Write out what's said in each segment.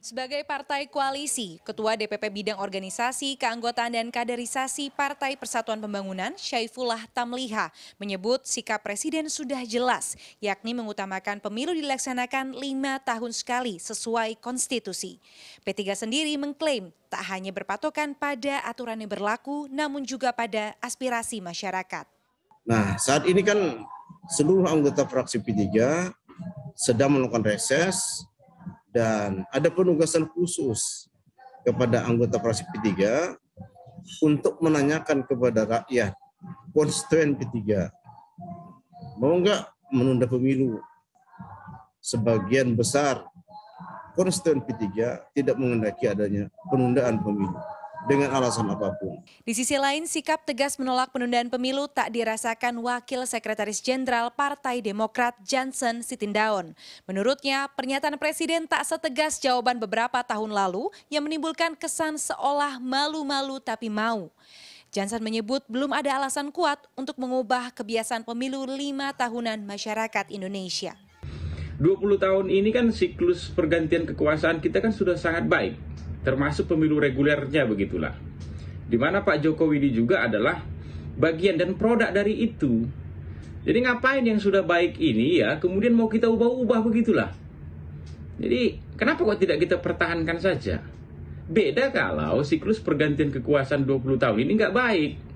Sebagai partai koalisi, Ketua DPP Bidang Organisasi, Keanggotaan dan Kaderisasi Partai Persatuan Pembangunan, Syaifullah Tamliha, menyebut sikap Presiden sudah jelas, yakni mengutamakan pemilu dilaksanakan lima tahun sekali sesuai konstitusi. P3 sendiri mengklaim tak hanya berpatokan pada aturan yang berlaku, namun juga pada aspirasi masyarakat. Nah, saat ini kan seluruh anggota fraksi P3 sedang melakukan reses dan ada penugasan khusus kepada anggota fraksi P3 untuk menanyakan kepada rakyat konstituen P3 mau nggak menunda pemilu sebagian besar konstituen P3 tidak mengendaki adanya penundaan pemilu dengan alasan apapun. Di sisi lain, sikap tegas menolak penundaan pemilu tak dirasakan Wakil Sekretaris Jenderal Partai Demokrat Johnson Sitindaun. Menurutnya, pernyataan Presiden tak setegas jawaban beberapa tahun lalu yang menimbulkan kesan seolah malu-malu tapi mau. Johnson menyebut belum ada alasan kuat untuk mengubah kebiasaan pemilu lima tahunan masyarakat Indonesia. 20 tahun ini kan siklus pergantian kekuasaan kita kan sudah sangat baik, termasuk pemilu regulernya begitulah. Dimana Pak Jokowi ini juga adalah bagian dan produk dari itu. Jadi ngapain yang sudah baik ini ya, kemudian mau kita ubah-ubah begitulah. Jadi kenapa kok tidak kita pertahankan saja? Beda kalau siklus pergantian kekuasaan 20 tahun ini nggak baik.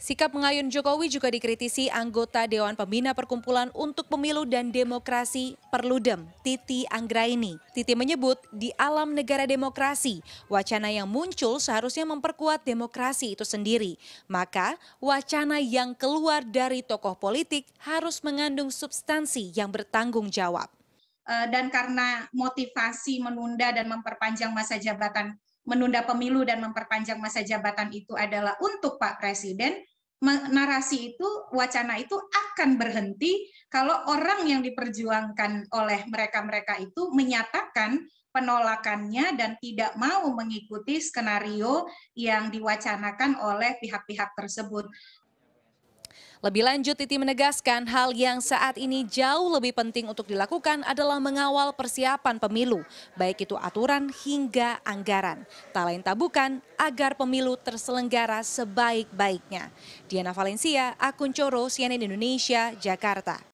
Sikap mengayun Jokowi juga dikritisi anggota Dewan Pembina Perkumpulan untuk Pemilu dan Demokrasi Perludem, Titi Anggraini. Titi menyebut di alam negara demokrasi, wacana yang muncul seharusnya memperkuat demokrasi itu sendiri. Maka wacana yang keluar dari tokoh politik harus mengandung substansi yang bertanggung jawab. Eh, dan karena motivasi menunda dan memperpanjang masa jabatan menunda pemilu dan memperpanjang masa jabatan itu adalah untuk Pak Presiden, narasi itu, wacana itu akan berhenti kalau orang yang diperjuangkan oleh mereka-mereka itu menyatakan penolakannya dan tidak mau mengikuti skenario yang diwacanakan oleh pihak-pihak tersebut. Lebih lanjut, Titi menegaskan hal yang saat ini jauh lebih penting untuk dilakukan adalah mengawal persiapan pemilu, baik itu aturan hingga anggaran. Tak lain tak bukan agar pemilu terselenggara sebaik-baiknya. Diana Valencia, Akun Coro, CNN Indonesia, Jakarta.